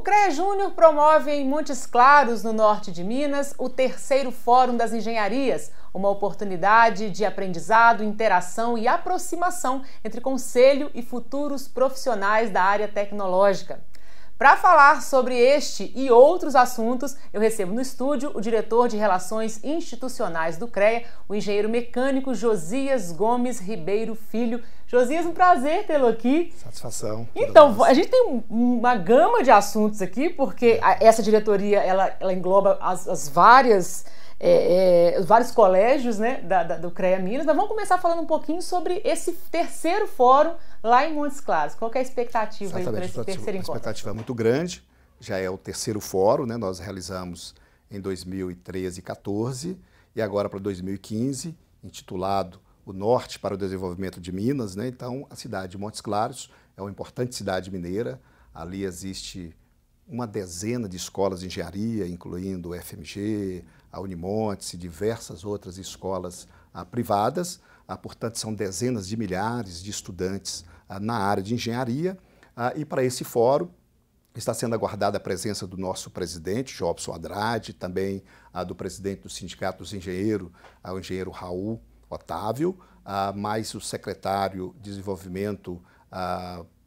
O CREA Júnior promove em Montes Claros, no norte de Minas, o terceiro Fórum das Engenharias, uma oportunidade de aprendizado, interação e aproximação entre conselho e futuros profissionais da área tecnológica. Para falar sobre este e outros assuntos, eu recebo no estúdio o diretor de Relações Institucionais do CREA, o engenheiro mecânico Josias Gomes Ribeiro Filho. Josias, um prazer tê-lo aqui. Satisfação. Então, a gente tem uma gama de assuntos aqui, porque essa diretoria ela, ela engloba as, as várias é, é, vários colégios né, da, da, do CREA Minas. Mas vamos começar falando um pouquinho sobre esse terceiro fórum lá em Montes Claros. Qual é a expectativa para esse terceiro encontro? A expectativa é muito grande, já é o terceiro fórum, né? nós realizamos em 2013 e 14 e agora para 2015, intitulado O Norte para o Desenvolvimento de Minas. Né? Então, a cidade de Montes Claros é uma importante cidade mineira, ali existe uma dezena de escolas de engenharia, incluindo o FMG, a Unimontes e diversas outras escolas ah, privadas. Ah, portanto, são dezenas de milhares de estudantes ah, na área de engenharia. e para esse fórum está sendo aguardada a presença do nosso presidente, Jobson Andrade, também do presidente do Sindicato dos Engenheiros, o engenheiro Raul Otávio, mais o secretário de Desenvolvimento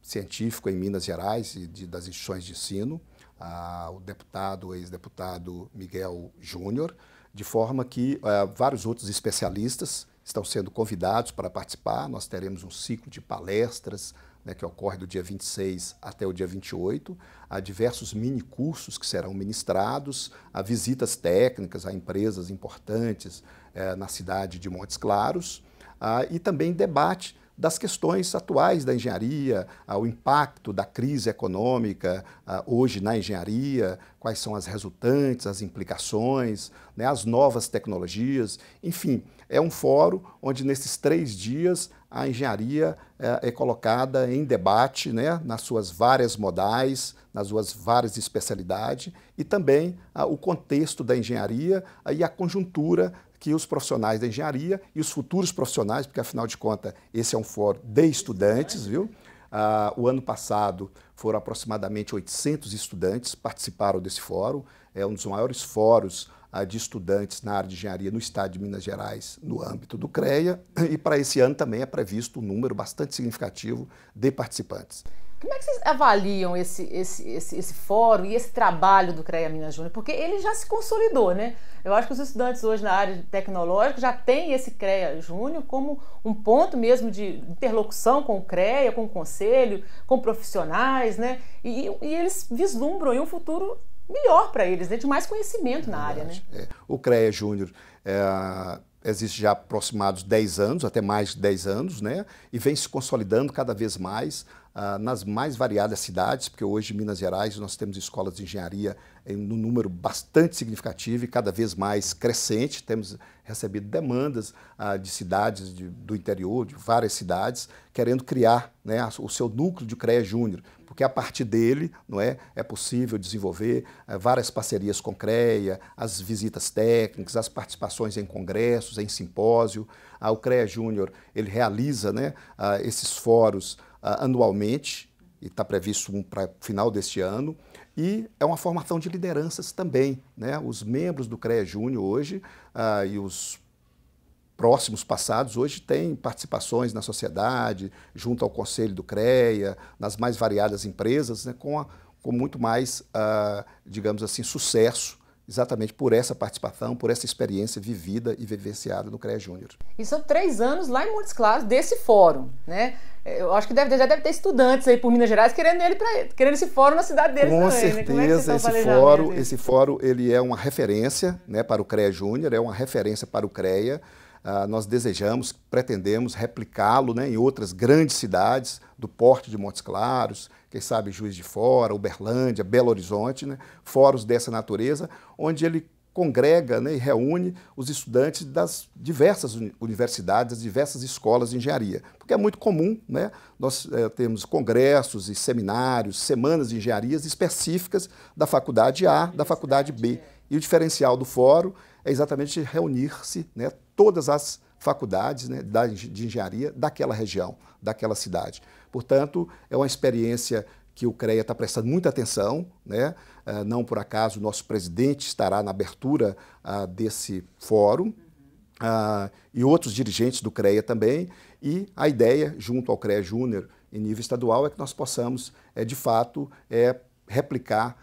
Científico em Minas Gerais e das instituições de ensino ao deputado, ex-deputado Miguel Júnior, de forma que uh, vários outros especialistas estão sendo convidados para participar. Nós teremos um ciclo de palestras né, que ocorre do dia 26 até o dia 28. Há diversos mini cursos que serão ministrados, há visitas técnicas a empresas importantes eh, na cidade de Montes Claros uh, e também debate das questões atuais da engenharia, ah, o impacto da crise econômica ah, hoje na engenharia, quais são as resultantes, as implicações, né, as novas tecnologias. Enfim, é um fórum onde nesses três dias a engenharia eh, é, colocada em debate né, nas suas várias modais, nas suas várias especialidades e também ah, o contexto da engenharia e a conjuntura que os profissionais da engenharia e os futuros profissionais, porque afinal de contas esse é um fórum de estudantes, viu? Ah, o ano passado foram aproximadamente 800 estudantes participaram desse fórum, é um dos maiores fóruns de estudantes na área de engenharia no estado de Minas Gerais no âmbito do CREA e para esse ano também é previsto um número bastante significativo de participantes. Como é que vocês avaliam esse, esse, esse, esse fórum e esse trabalho do CREA Minas Júnior? Porque ele já se consolidou, né? Eu acho que os estudantes hoje na área tecnológica já têm esse CREA Júnior como um ponto mesmo de interlocução com o CREA, com o conselho, com profissionais, né? E, e eles vislumbram um futuro melhor para eles, né? de mais conhecimento é na área. Né? É. O CREA Júnior é, existe já aproximados 10 anos, até mais de 10 anos, né? e vem se consolidando cada vez mais uh, nas mais variadas cidades, porque hoje em Minas Gerais nós temos escolas de engenharia em um número bastante significativo e cada vez mais crescente. Temos recebido demandas uh, de cidades de, do interior, de várias cidades, querendo criar né, o seu núcleo de CREA Júnior porque a partir dele não é, é possível desenvolver eh, várias parcerias com CREA, as visitas técnicas, as participações em congressos, em simpósio. Ah, o CREA Júnior ele realiza né, ah, esses fóruns ah, anualmente, e está previsto um para final deste ano, e é uma formação de lideranças também. Né? Os membros do CREA Júnior hoje ah, e os próximos passados, hoje tem participações na sociedade, junto ao conselho do CREA, nas mais variadas empresas, né, com, a, com, muito mais, uh, digamos assim, sucesso exatamente por essa participação, por essa experiência vivida e vivenciada no CREA Júnior. E são três anos lá em Montes Claros desse fórum, né? Eu acho que deve, já deve ter estudantes aí por Minas Gerais querendo ele pra, querendo esse fórum na cidade deles. Com também, né? É certeza, né? é esse fórum, esse fórum ele é uma referência, né, para o CREA Júnior, é uma referência para o CREA. Ah, nós desejamos, pretendemos replicá-lo né, em outras grandes cidades do porte de Montes Claros, quem sabe Juiz de Fora, Uberlândia, Belo Horizonte, né, fóruns dessa natureza, onde ele congrega né, e reúne os estudantes das diversas universidades, das diversas escolas de engenharia. Porque é muito comum né, nós é, temos congressos e seminários, semanas de engenharias específicas da faculdade A, da faculdade B. É. E o diferencial do fórum é exatamente reunir-se né, todas as faculdades né, de engenharia daquela região, daquela cidade. Portanto, é uma experiência que o CREA está prestando muita atenção, né? Ah, não por acaso o nosso presidente estará na abertura ah, desse fórum ah, e outros dirigentes do CREA também. E a ideia, junto ao CREA Júnior, em nível estadual, é que nós possamos, é, de fato, é, replicar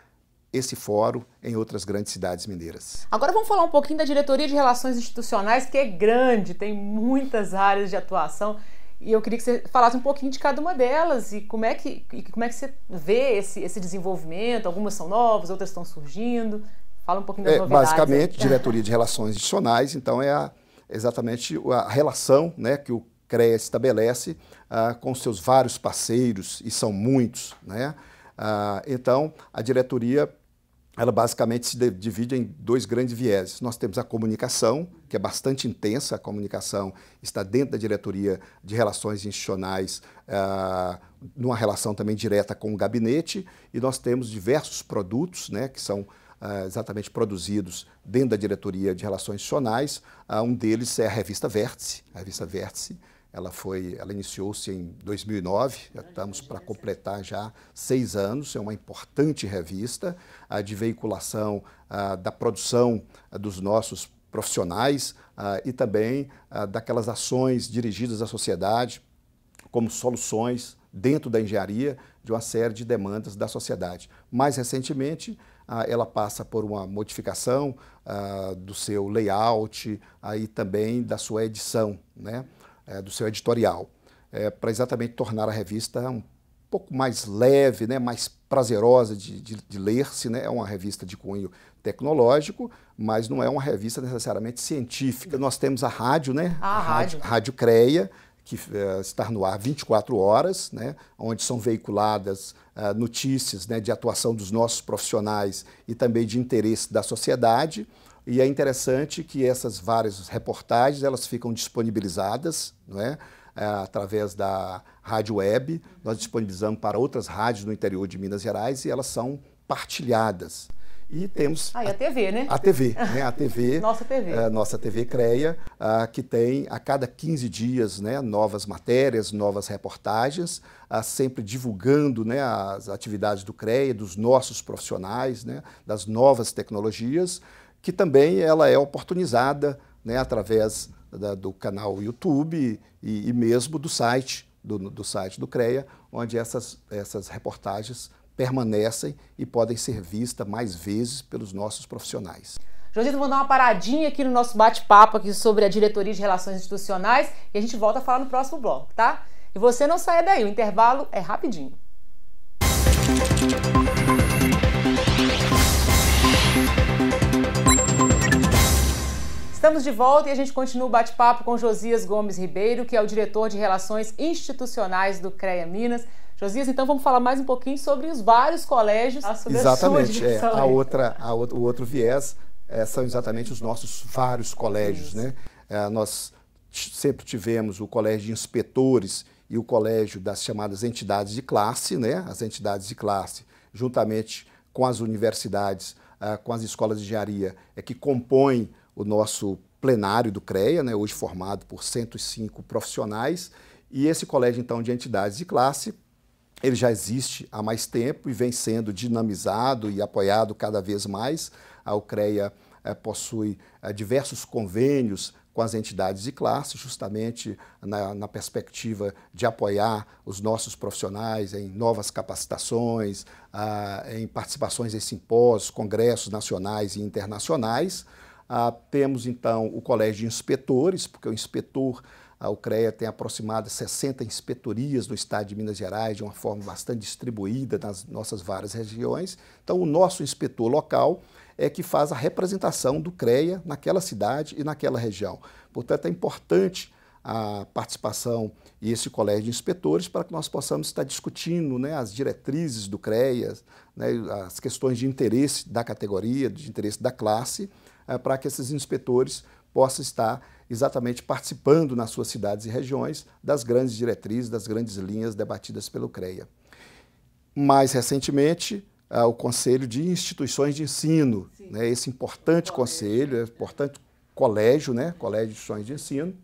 esse fórum em outras grandes cidades mineiras. Agora vamos falar um pouquinho da diretoria de relações institucionais, que é grande, tem muitas áreas de atuação. E eu queria que você falasse um pouquinho de cada uma delas e como é que, como é que você vê esse, esse desenvolvimento. Algumas são novas, outras estão surgindo. Fala um pouquinho das é, novidades. Basicamente, aí. diretoria de relações institucionais, então é a, exatamente a relação né, que o CREA estabelece ah, com seus vários parceiros, e são muitos. Né? Ah, então, a diretoria ela basicamente se divide em dois grandes vieses. Nós temos a comunicação, que é bastante intensa, a comunicação está dentro da diretoria de relações institucionais, ah, numa relação também direta com o gabinete, e nós temos diversos produtos né, que são ah, exatamente produzidos dentro da diretoria de relações institucionais. Ah, um deles é a revista Vértice, a revista Vértice, ela foi, ela iniciou-se em 2009, já estamos para completar já seis anos. É uma importante revista de veiculação da produção dos nossos profissionais e também daquelas ações dirigidas à sociedade como soluções dentro da engenharia de uma série de demandas da sociedade. Mais recentemente, ela passa por uma modificação do seu layout aí também da sua edição, né? é, do seu editorial, é, para exatamente tornar a revista um pouco mais leve, né, mais prazerosa de, de, de ler-se. Né? É uma revista de cunho tecnológico, mas não é uma revista necessariamente científica. Nós temos a rádio, né? Ah, a, a rádio. rádio. Creia, que é, está no ar 24 horas, né, onde são veiculadas é, notícias né, de atuação dos nossos profissionais e também de interesse da sociedade. E é interessante que essas várias reportagens elas ficam disponibilizadas, não é? é? através da rádio web, nós disponibilizamos para outras rádios no interior de Minas Gerais e elas são partilhadas. E temos. Ah, e a, TV, né? A TV, né? A TV. nossa TV. A é, nossa TV CREA, a, ah, que tem a cada 15 dias né, novas matérias, novas reportagens, ah, sempre divulgando né, as atividades do CREA, dos nossos profissionais, né, das novas tecnologias que também ela é oportunizada né, através da, do canal YouTube e, e mesmo do site do, do, site do CREA, onde essas, essas reportagens permanecem e podem ser vistas mais vezes pelos nossos profissionais. Josito, vou dar uma paradinha aqui no nosso bate-papo aqui sobre a diretoria de relações institucionais e a gente volta a falar no próximo bloco, tá? E você não saia daí, o intervalo é rapidinho. Música Estamos de volta e a gente continua o bate-papo com Josias Gomes Ribeiro, que é o diretor de Relações Institucionais do CREA Minas. Josias, então vamos falar mais um pouquinho sobre os vários colégios. Ah, exatamente, é, a outra, a outro, o outro viés é, são exatamente os nossos vários colégios, né? É, nós sempre tivemos o colégio de inspetores e o colégio das chamadas entidades de classe, né? As entidades de classe, juntamente com as universidades, ah, com as escolas de engenharia, é que compõem o nosso plenário do CREA, né, hoje formado por 105 profissionais, e esse colégio, então, de entidades de classe, ele já existe há mais tempo e vem sendo dinamizado e apoiado cada vez mais. A UCREA eh, possui eh, diversos convênios com as entidades de classe, justamente na, na, perspectiva de apoiar os nossos profissionais em novas capacitações, ah, em participações em simpósios, congressos nacionais e internacionais. Ah, temos então o colégio de inspetores, porque o inspetor, a UCREA tem aproximado 60 inspetorias no estado de Minas Gerais, de uma forma bastante distribuída nas nossas várias regiões. Então, o nosso inspetor local é que faz a representação do CREA naquela cidade e naquela região. Portanto, é importante a participação e esse colégio de inspetores para que nós possamos estar discutindo né, as diretrizes do CREA, né, as questões de interesse da categoria, de interesse da classe eh, para que esses inspetores possam estar exatamente participando nas suas cidades e regiões das grandes diretrizes, das grandes linhas debatidas pelo CREA. Mais recentemente, eh, o Conselho de Instituições de Ensino, né, esse importante conselho, né? é, importante colégio, né, Colégio de Instituições de Ensino,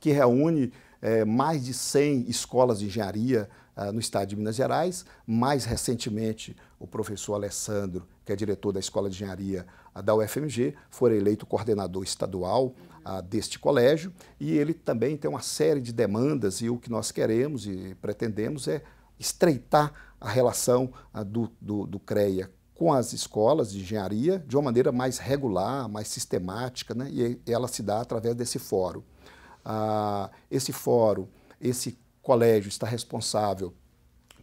que reúne é, mais de 100 escolas de engenharia no estado de Minas Gerais, mais recentemente o professor Alessandro, que é diretor da Escola de Engenharia da UFMG, foi eleito coordenador estadual uhum. Ah, a, deste colégio e ele também tem uma série de demandas e o que nós queremos e pretendemos é estreitar a relação a, ah, do, do, do CREA com as escolas de engenharia de uma maneira mais regular, mais sistemática, né? e ela se dá através desse fórum. Ah, esse fórum, esse colégio está responsável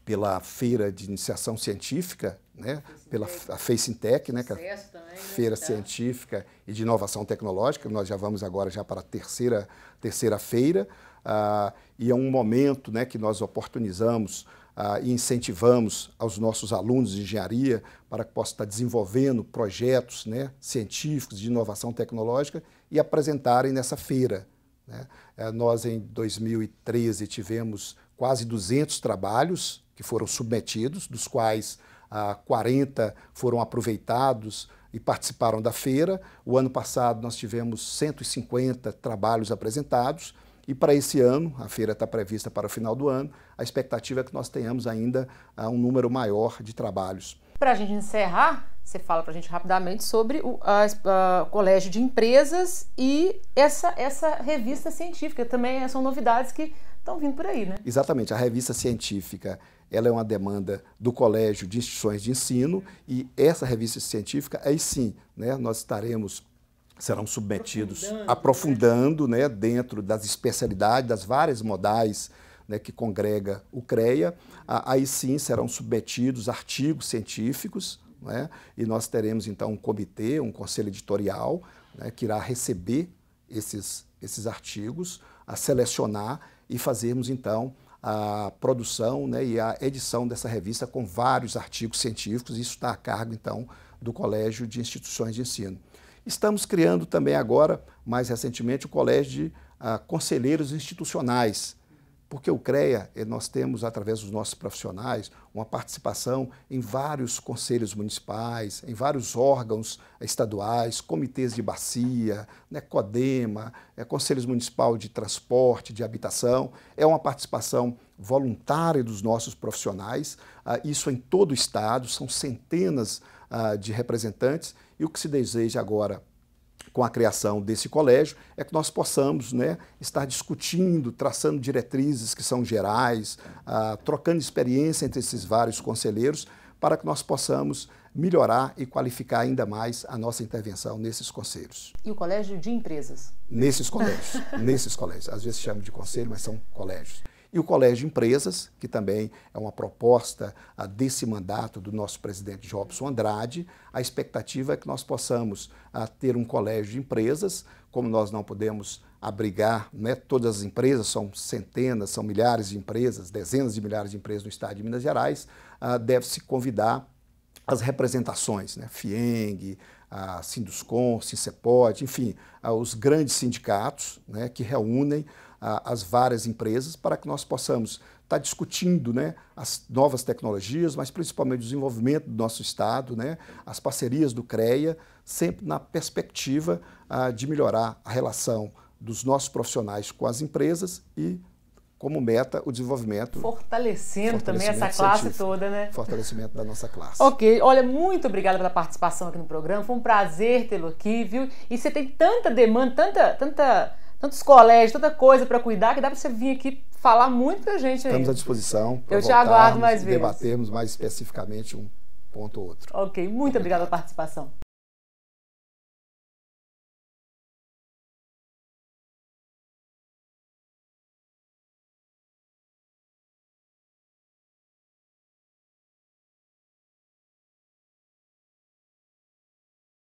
pela feira de iniciação científica, né? pela a Facintec, né? É né? feira tá. científica e de inovação tecnológica. Nós já vamos agora já para a terceira terceira feira ah, e é um momento, né, que nós oportunizamos ah, e incentivamos aos nossos alunos de engenharia para que possam estar desenvolvendo projetos, né, científicos de inovação tecnológica e apresentarem nessa feira. Né? Eh, nós em 2013 tivemos quase 200 trabalhos que foram submetidos, dos quais ah, 40 foram aproveitados e participaram da feira. O ano passado nós tivemos 150 trabalhos apresentados. E para esse ano, a feira está prevista para o final do ano, a expectativa é que nós tenhamos ainda ah, um número maior de trabalhos. Para a gente encerrar, você fala para a gente rapidamente sobre o a, a, ah, Colégio de Empresas e essa, essa revista científica. Também são novidades que estão vindo por aí, né? Exatamente. A revista científica ela é uma demanda do colégio de instituições de ensino e essa revista científica, aí sim, né, nós estaremos serão submetidos aprofundando, aprofundando né, dentro das especialidades, das várias modais né, que congrega o CREA, aí sim serão submetidos artigos científicos, né, e nós teremos então um comitê, um conselho editorial, né, que irá receber esses, esses artigos, a selecionar e fazermos então a produção né, e a edição dessa revista com vários artigos científicos. Isso está a cargo, então, do Colégio de Instituições de Ensino. Estamos criando também agora, mais recentemente, o Colégio de uh, Conselheiros Institucionais, porque o CREA, eh, nós temos, através dos nossos profissionais, uma participação em vários conselhos municipais, em vários órgãos estaduais, comitês de bacia, né, CODEMA, é, conselhos municipais de transporte, de habitação. É uma participação voluntária dos nossos profissionais, ah, isso em todo o estado, são centenas ah, de representantes. E o que se deseja agora com a criação desse colégio, é que nós possamos né, estar discutindo, traçando diretrizes que são gerais, ah, trocando experiência entre esses vários conselheiros, para que nós possamos melhorar e qualificar ainda mais a nossa intervenção nesses conselhos. E o colégio de empresas? Nesses colégios, nesses colégios. Às vezes chamam de conselho, mas são colégios e o Colégio Empresas, que também é uma proposta desse mandato do nosso presidente Jobson Andrade. A expectativa é que nós possamos ah, ter um colégio de empresas, como nós não podemos abrigar né, todas as empresas, são centenas, são milhares de empresas, dezenas de milhares de empresas no estado de Minas Gerais, ah, deve-se convidar as representações, né, FIENG, a Sinduscom, Sincepod, enfim, ah, os grandes sindicatos né, que reúnem a, as várias empresas para que nós possamos estar tá discutindo né, as novas tecnologias, mas principalmente o desenvolvimento do nosso Estado, né, as parcerias do CREA, sempre na perspectiva ah, de melhorar a relação dos nossos profissionais com as empresas e como meta o desenvolvimento. Fortalecendo, também essa classe toda, né? Fortalecimento da nossa classe. ok, olha, muito obrigada pela participação aqui no programa. Foi um prazer tê-lo aqui, viu? E você tem tanta demanda, tanta, tanta tantos colégios, tanta coisa para cuidar, que dá para você vir aqui falar muito com a gente Estamos à disposição. Eu te aguardo mais vezes. Debatermos mais especificamente um ponto ou outro. Ok, muito obrigada pela participação.